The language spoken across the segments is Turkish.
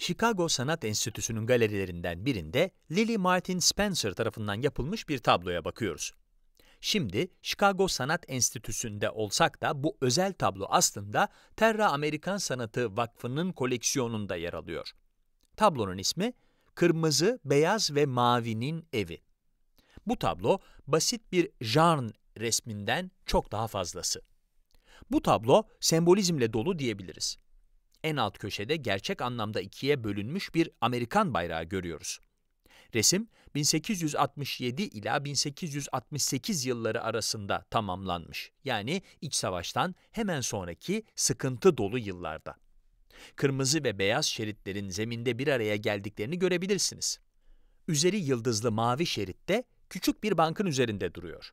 Chicago Sanat Enstitüsü'nün galerilerinden birinde Lily Martin Spencer tarafından yapılmış bir tabloya bakıyoruz. Şimdi Chicago Sanat Enstitüsü'nde olsak da bu özel tablo aslında Terra Amerikan Sanatı Vakfı'nın koleksiyonunda yer alıyor. Tablonun ismi Kırmızı, Beyaz ve Mavi'nin Evi. Bu tablo basit bir jarn resminden çok daha fazlası. Bu tablo sembolizmle dolu diyebiliriz en alt köşede gerçek anlamda ikiye bölünmüş bir Amerikan bayrağı görüyoruz. Resim 1867 ila 1868 yılları arasında tamamlanmış. Yani iç savaştan hemen sonraki sıkıntı dolu yıllarda. Kırmızı ve beyaz şeritlerin zeminde bir araya geldiklerini görebilirsiniz. Üzeri yıldızlı mavi şeritte küçük bir bankın üzerinde duruyor.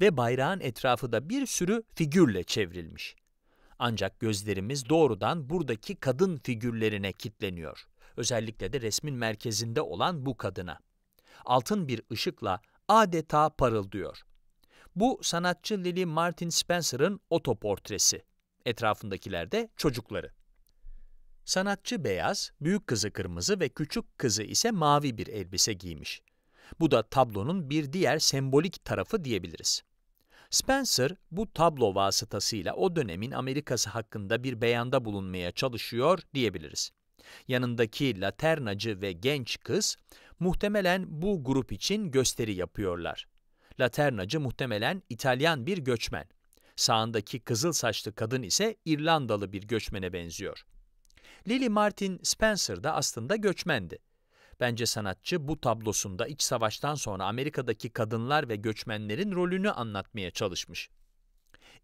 Ve bayrağın etrafı da bir sürü figürle çevrilmiş. Ancak gözlerimiz doğrudan buradaki kadın figürlerine kilitleniyor, Özellikle de resmin merkezinde olan bu kadına. Altın bir ışıkla adeta parıldıyor. Bu sanatçı Lily Martin Spencer'ın otoportresi. Etrafındakiler de çocukları. Sanatçı beyaz, büyük kızı kırmızı ve küçük kızı ise mavi bir elbise giymiş. Bu da tablonun bir diğer sembolik tarafı diyebiliriz. Spencer bu tablo vasıtasıyla o dönemin Amerikası hakkında bir beyanda bulunmaya çalışıyor diyebiliriz. Yanındaki laternacı ve genç kız muhtemelen bu grup için gösteri yapıyorlar. Laternacı muhtemelen İtalyan bir göçmen. Sağındaki kızıl saçlı kadın ise İrlandalı bir göçmene benziyor. Lily Martin Spencer da aslında göçmendi Bence sanatçı bu tablosunda iç savaştan sonra Amerika'daki kadınlar ve göçmenlerin rolünü anlatmaya çalışmış.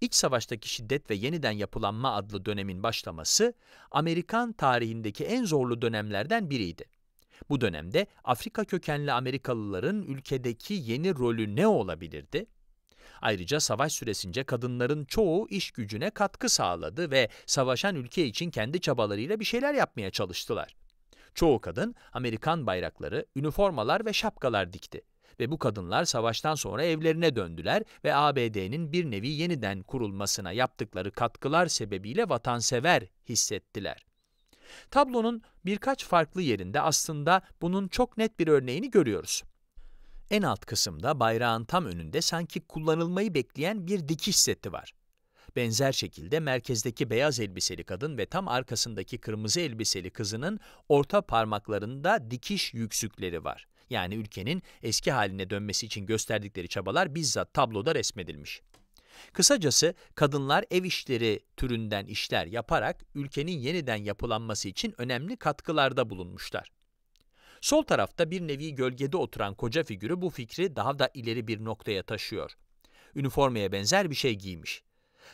İç savaştaki şiddet ve yeniden yapılanma adlı dönemin başlaması Amerikan tarihindeki en zorlu dönemlerden biriydi. Bu dönemde Afrika kökenli Amerikalıların ülkedeki yeni rolü ne olabilirdi? Ayrıca savaş süresince kadınların çoğu iş gücüne katkı sağladı ve savaşan ülke için kendi çabalarıyla bir şeyler yapmaya çalıştılar. Çoğu kadın Amerikan bayrakları, üniformalar ve şapkalar dikti ve bu kadınlar savaştan sonra evlerine döndüler ve ABD'nin bir nevi yeniden kurulmasına yaptıkları katkılar sebebiyle vatansever hissettiler. Tablonun birkaç farklı yerinde aslında bunun çok net bir örneğini görüyoruz. En alt kısımda bayrağın tam önünde sanki kullanılmayı bekleyen bir dikiş seti var benzer şekilde merkezdeki beyaz elbiseli kadın ve tam arkasındaki kırmızı elbiseli kızının orta parmaklarında dikiş yüksükleri var. Yani ülkenin eski haline dönmesi için gösterdikleri çabalar bizzat tabloda resmedilmiş. Kısacası kadınlar ev işleri türünden işler yaparak ülkenin yeniden yapılanması için önemli katkılarda bulunmuşlar. Sol tarafta bir nevi gölgede oturan koca figürü bu fikri daha da ileri bir noktaya taşıyor. Üniformaya benzer bir şey giymiş.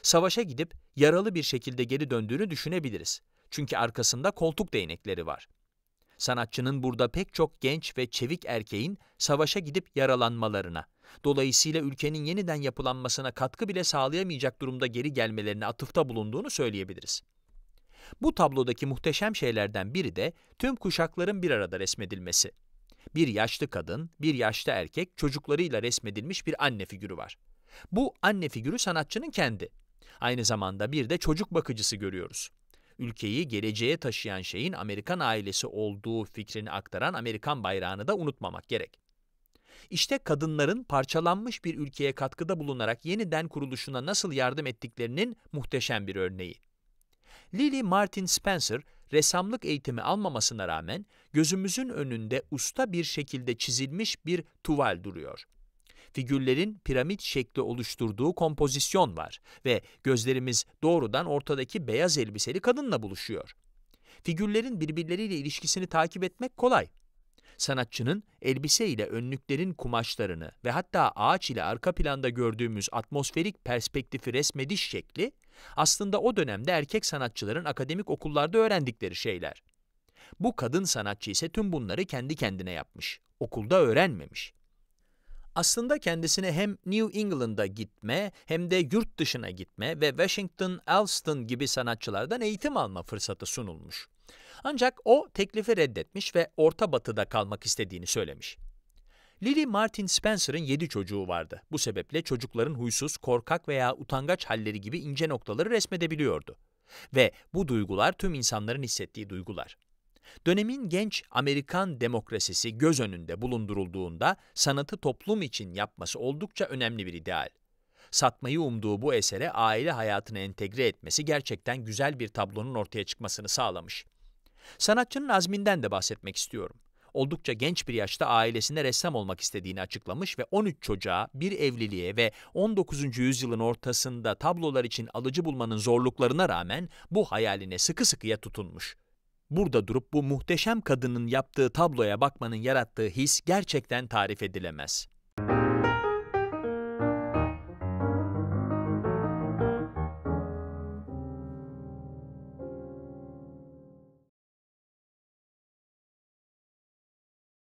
Savaşa gidip yaralı bir şekilde geri döndüğünü düşünebiliriz. Çünkü arkasında koltuk değnekleri var. Sanatçının burada pek çok genç ve çevik erkeğin savaşa gidip yaralanmalarına, dolayısıyla ülkenin yeniden yapılanmasına katkı bile sağlayamayacak durumda geri gelmelerine atıfta bulunduğunu söyleyebiliriz. Bu tablodaki muhteşem şeylerden biri de tüm kuşakların bir arada resmedilmesi. Bir yaşlı kadın, bir yaşlı erkek çocuklarıyla resmedilmiş bir anne figürü var. Bu anne figürü sanatçının kendi. Aynı zamanda bir de çocuk bakıcısı görüyoruz. Ülkeyi geleceğe taşıyan şeyin Amerikan ailesi olduğu fikrini aktaran Amerikan bayrağını da unutmamak gerek. İşte kadınların parçalanmış bir ülkeye katkıda bulunarak yeniden kuruluşuna nasıl yardım ettiklerinin muhteşem bir örneği. Lily Martin Spencer, ressamlık eğitimi almamasına rağmen gözümüzün önünde usta bir şekilde çizilmiş bir tuval duruyor figürlerin piramit şekli oluşturduğu kompozisyon var ve gözlerimiz doğrudan ortadaki beyaz elbiseli kadınla buluşuyor. Figürlerin birbirleriyle ilişkisini takip etmek kolay. Sanatçının elbise ile önlüklerin kumaşlarını ve hatta ağaç ile arka planda gördüğümüz atmosferik perspektifi resmediş şekli aslında o dönemde erkek sanatçıların akademik okullarda öğrendikleri şeyler. Bu kadın sanatçı ise tüm bunları kendi kendine yapmış, okulda öğrenmemiş aslında kendisine hem New England'a gitme hem de yurt dışına gitme ve Washington Allston gibi sanatçılardan eğitim alma fırsatı sunulmuş. Ancak o teklifi reddetmiş ve Orta Batı'da kalmak istediğini söylemiş. Lily Martin Spencer'ın yedi çocuğu vardı. Bu sebeple çocukların huysuz, korkak veya utangaç halleri gibi ince noktaları resmedebiliyordu. Ve bu duygular tüm insanların hissettiği duygular. Dönemin genç Amerikan demokrasisi göz önünde bulundurulduğunda sanatı toplum için yapması oldukça önemli bir ideal. Satmayı umduğu bu esere aile hayatını entegre etmesi gerçekten güzel bir tablonun ortaya çıkmasını sağlamış. Sanatçının azminden de bahsetmek istiyorum. Oldukça genç bir yaşta ailesine ressam olmak istediğini açıklamış ve 13 çocuğa, bir evliliğe ve 19. yüzyılın ortasında tablolar için alıcı bulmanın zorluklarına rağmen bu hayaline sıkı sıkıya tutunmuş. Burada durup bu muhteşem kadının yaptığı tabloya bakmanın yarattığı his gerçekten tarif edilemez.